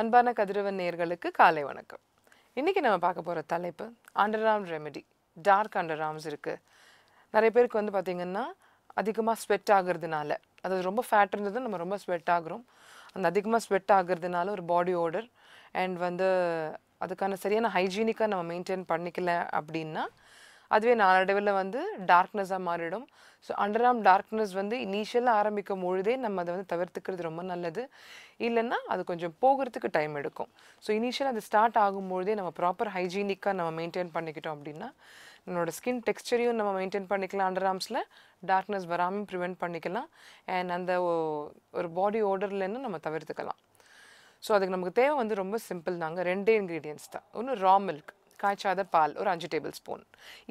அன்பான கதிரவன் நேர்களுக்கு காலை வணக்கம் இன்றைக்கி நம்ம பார்க்க போகிற தலைப்பு அண்டராம் ரெமெடி டார்க் அண்டர்ஆர்ம்ஸ் இருக்குது நிறைய பேருக்கு வந்து பார்த்திங்கன்னா அதிகமாக ஸ்வெட் ஆகுறதுனால அதாவது ரொம்ப ஃபேட் இருந்தது நம்ம ரொம்ப ஸ்வெட் ஆகுறோம் அந்த அதிகமாக ஸ்வெட் ஆகுறதுனால ஒரு பாடி ஓடர் அண்ட் வந்து அதுக்கான சரியான ஹைஜீனிக்காக நம்ம மெயின்டைன் பண்ணிக்கல அப்படின்னா அதுவே நாளடைவில் வந்து டார்க்னஸாக மாறிடும் ஸோ அண்டர் ஆர்ம் டார்க்னஸ் வந்து இனிஷியலாக ஆரம்பிக்கும் பொழுதே நம்ம அதை வந்து தவிர்த்துக்கிறது ரொம்ப நல்லது இல்லைன்னா அது கொஞ்சம் போகிறதுக்கு டைம் எடுக்கும் ஸோ இனிஷியல் அது ஸ்டார்ட் ஆகும்பொழுதே நம்ம ப்ராப்பர் ஹைஜீனிக்காக நம்ம மெயின்டைன் பண்ணிக்கிட்டோம் அப்படின்னா நம்மளோட ஸ்கின் டெக்ஸ்டரையும் நம்ம மெயின்டைன் பண்ணிக்கலாம் அண்டர் ஆர்ம்ஸில் டார்க்னஸ் வராமல் ப்ரிவெண்ட் பண்ணிக்கலாம் அண்ட் அந்த ஒரு பாடி ஓடர்லேருந்து நம்ம தவிர்த்துக்கலாம் ஸோ அதுக்கு நமக்கு தேவை வந்து ரொம்ப சிம்பிள் தாங்க ரெண்டே இன்க்ரீடியன்ஸ் தான் ஒன்று ரா மில்க் காய்ச்சாத பால் ஒரு அஞ்சு டேபிள் ஸ்பூன்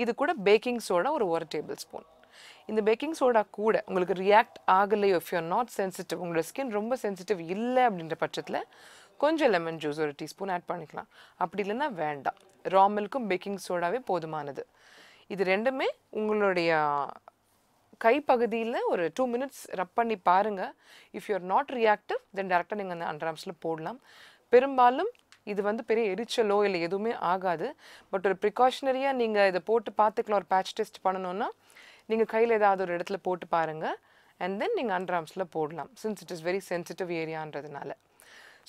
இது கூட பேக்கிங் சோடா ஒரு ஒரு டேபிள் ஸ்பூன் இந்த பேக்கிங் சோடா கூட உங்களுக்கு ரியாக்ட் ஆகலையோ இஃப் யூஆர் நாட் சென்சிட்டிவ் உங்களோட ஸ்கின் ரொம்ப சென்சிட்டிவ் இல்லை அப்படின்ற பட்சத்தில் கொஞ்சம் லெமன் ஜூஸ் ஒரு டீஸ்பூன் ஆட் பண்ணிக்கலாம் அப்படி இல்லைன்னா வேண்டாம் ரா மில்க்கும் பேக்கிங் சோடாவே போதுமானது இது ரெண்டுமே உங்களுடைய கைப்பகுதியில் ஒரு டூ மினிட்ஸ் ரப் பண்ணி பாருங்கள் if you're not reactive then டேரெக்டாக நீங்கள் அந்த அண்ட்ராம்ஸில் போடலாம் பெரும்பாலும் இது வந்து பெரிய எரிச்சலோ இல்லை எதுவுமே ஆகாது பட் ஒரு ப்ரிகாஷனரியாக நீங்கள் இதை போட்டு பார்த்துக்கலாம் ஒரு பேட்ச் டெஸ்ட் பண்ணணுன்னா நீங்கள் கையில் ஏதாவது ஒரு இடத்துல போட்டு பாருங்கள் அண்ட் தென் நீங்கள் அண்ட்ராம்ஸில் போடலாம் since it is very sensitive ஏரியான்றதுனால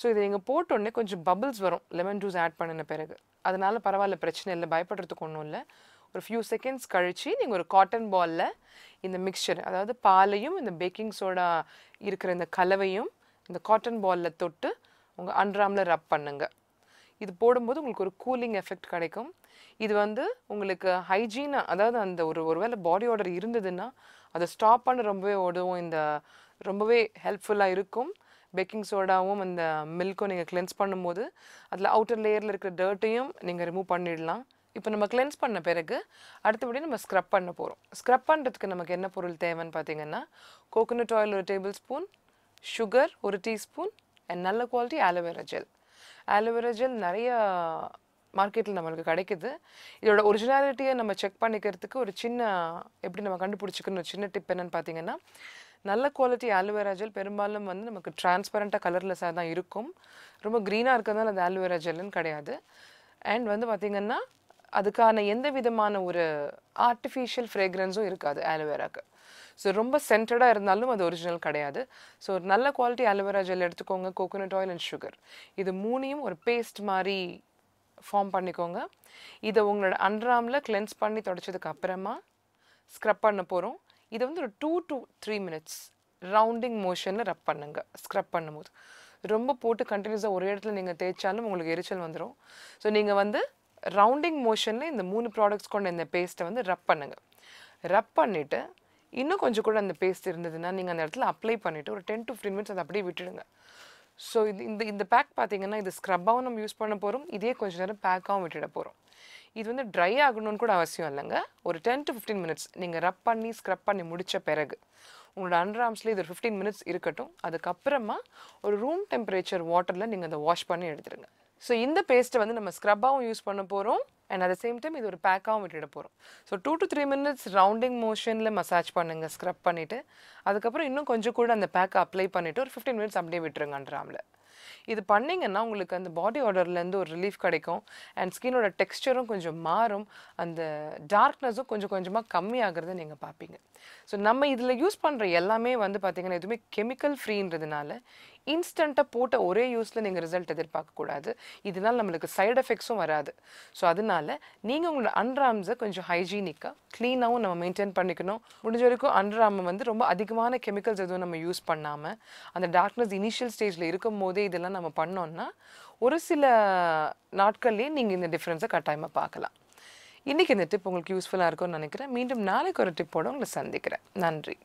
ஸோ இதை நீங்கள் போட்டோடனே கொஞ்சம் பபிள்ஸ் வரும் லெமன் ஜூஸ் ஆட் பண்ணின பிறகு அதனால் பரவாயில்ல பிரச்சனை இல்லை பயப்படுறதுக்கு ஒன்றும் இல்லை ஒரு ஃபியூ செகண்ட்ஸ் கழித்து நீங்கள் ஒரு காட்டன் பாலில் இந்த மிக்சர் அதாவது பாலையும் இந்த பேக்கிங் சோடா இருக்கிற இந்த கலவையும் இந்த காட்டன் பாலில் தொட்டு உங்கள் அன்றாமில் ரப் பண்ணுங்கள் இது போடும்போது உங்களுக்கு ஒரு கூலிங் எஃபெக்ட் கிடைக்கும் இது வந்து உங்களுக்கு ஹைஜீனாக அதாவது அந்த ஒரு ஒருவேளை பாடி ஆர்டர் இருந்ததுன்னா அதை ஸ்டாப் பண்ண ரொம்பவே ஓடுவோம் இந்த ரொம்பவே ஹெல்ப்ஃபுல்லாக இருக்கும் பேக்கிங் சோடாவும் அந்த மில்க்கும் நீங்கள் கிளென்ஸ் பண்ணும்போது அதில் அவுட்டர் லேயரில் இருக்கிற டர்ட்டையும் நீங்கள் ரிமூவ் பண்ணிடலாம் இப்போ நம்ம கிளென்ஸ் பண்ண பிறகு அடுத்தபடி நம்ம ஸ்க்ரப் பண்ண போகிறோம் ஸ்க்ரப் பண்ணுறதுக்கு நமக்கு என்ன பொருள் தேவைன்னு பார்த்தீங்கன்னா கோகோனட் ஆயில் ஒரு டேபிள் ஸ்பூன் சுகர் ஒரு டீஸ்பூன் அண்ட் நல்ல quality aloe vera gel aloe vera gel நிறைய மார்க்கெட்டில் நம்மளுக்கு கிடைக்குது இதோட ஒரிஜினாலிட்டியை நம்ம செக் பண்ணிக்கிறதுக்கு ஒரு சின்ன எப்படி நம்ம கண்டுபிடிச்சிக்கணும் ஒரு சின்ன டிப் என்னென்னு பார்த்தீங்கன்னா நல்ல குவாலிட்டி ஆலோவேரா ஜெல் பெரும்பாலும் வந்து நமக்கு டிரான்ஸ்பரண்ட்டாக கலர்லெஸ்ஸாக தான் இருக்கும் ரொம்ப க்ரீனாக இருக்கிறதுனால அது ஆலோவேரா ஜெல்லுன்னு கிடையாது அண்ட் வந்து பார்த்திங்கன்னா அதுக்கான எந்த விதமான ஒரு ஆர்டிஃபிஷியல் ஃப்ரேக்ரன்ஸும் இருக்காது ஆலோவேராக்கு ஸோ ரொம்ப சென்டர்டாக இருந்தாலும் அது ஒரிஜினல் கிடையாது ஸோ ஒரு நல்ல குவாலிட்டி ஆலோவேரா ஜெல் எடுத்துக்கோங்க கோகோனட் ஆயில் அண்ட் சுகர் இது மூணையும் ஒரு பேஸ்ட் மாதிரி ஃபார்ம் பண்ணிக்கோங்க இதை உங்களோட அண்ட்ராமில் கிளென்ஸ் பண்ணி தொடச்சதுக்கு அப்புறமா ஸ்க்ரப் பண்ண போகிறோம் இதை வந்து ஒரு two to three minutes rounding மோஷனில் ரப் பண்ணுங்க ஸ்க்ரப் பண்ணும்போது ரொம்ப போட்டு கண்டினியூஸாக ஒரே இடத்துல நீங்கள் தேய்ச்சாலும் உங்களுக்கு எரிச்சல் வந்துடும் ஸோ நீங்கள் வந்து ரவுண்டிங் மோஷனில் இந்த மூணு ப்ராடக்ட்ஸ் கொண்ட இந்த பேஸ்ட்டை வந்து ரப் பண்ணுங்கள் ரப் பண்ணிவிட்டு இன்னும் கொஞ்சம் கூட அந்த பேஸ்ட் இருந்ததுன்னா நீங்கள் அந்த இடத்துல அப்ளை பண்ணிவிட்டு ஒரு டென் டு ஃபிஃப்டின் மினிட்ஸ் அதை அப்படியே விட்டுடுங்க ஸோ இது இந்த இந்த பேக் பார்த்தீங்கன்னா இது ஸ்க்ரப்பாகவும் நம்ம யூஸ் பண்ண போகிறோம் இதே கொஞ்சம் நேரம் பேக்காகவும் விட்டுட போகிறோம் இது வந்து ட்ரை ஆகணும்னு கூட அவசியம் இல்லைங்க ஒரு டென் டு ஃபிஃப்டீன் மினிட்ஸ் நீங்கள் ரப் பண்ணி ஸ்க்ரப் பண்ணி முடித்த பிறகு உங்களோட அண்டர்ஆர்ம்ஸ்லேயே இது ஒரு ஃபிஃப்டீன் மினிட்ஸ் இருக்கட்டும் அதுக்கப்புறமா ஒரு ரூம் டெம்பரேச்சர் வாட்டரில் நீங்கள் அதை வாஷ் பண்ணி எடுத்துருங்க ஸோ இந்த பேஸ்ட்டை வந்து நம்ம ஸ்க்ரப்பாகவும் யூஸ் பண்ண போகிறோம் and at the same time இது ஒரு பேக்காகவும் விட்டுட போகிறோம் so two to three minutes rounding மோஷனில் மசாஜ் பண்ணுங்கள் ஸ்க்ரப் பண்ணிவிட்டு அதுக்கப்புறம் இன்னும் கொஞ்சம் கூட அந்த பேக்கை அப்ளை பண்ணிவிட்டு ஒரு ஃபிஃப்டீன் மினிட்ஸ் அப்படியே விட்டுருங்கன்றாமில் இது பண்ணிங்கன்னா உங்களுக்கு அந்த பாடி ஆர்டர்லேருந்து ஒரு ரிலீஃப் கிடைக்கும் அண்ட் ஸ்கின்னோட டெக்ஸ்டரும் கொஞ்சம் மாறும் அந்த டார்க்னஸும் கொஞ்சம் கொஞ்சமாக ஆகுறத நீங்கள் பார்ப்பீங்க ஸோ நம்ம இதில் யூஸ் பண்ணுற எல்லாமே வந்து பார்த்திங்கன்னா எதுவுமே கெமிக்கல் ஃப்ரீன்றதுனால இன்ஸ்டண்ட்டாக போட்ட ஒரே யூஸில் நீங்கள் ரிசல்ட் எதிர்பார்க்கக்கூடாது இதனால் நம்மளுக்கு சைடு எஃபெக்ட்ஸும் வராது ஸோ அதனால நீங்கள் உங்களோட அன்ராம்ஸை கொஞ்சம் ஹைஜீனிக்காக க்ளீனாகவும் நம்ம மெயின்டைன் பண்ணிக்கணும் முடிஞ்ச வரைக்கும் அன்ராமை வந்து ரொம்ப அதிகமான கெமிக்கல்ஸ் எதுவும் நம்ம யூஸ் பண்ணாமல் அந்த டார்க்னஸ் இனிஷியல் ஸ்டேஜில் இருக்கும் போதே இதெல்லாம் நம்ம பண்ணோன்னா ஒரு சில நாட்கள்லேயே நீங்கள் இந்த டிஃப்ரென்ஸை கட்டாயமாக பார்க்கலாம் இன்றைக்கி இந்த டிப் உங்களுக்கு யூஸ்ஃபுல்லாக இருக்கும்னு நினைக்கிறேன் மீண்டும் நாளைக்கு ஒரு டிப்போடு உங்களை சந்திக்கிறேன் நன்றி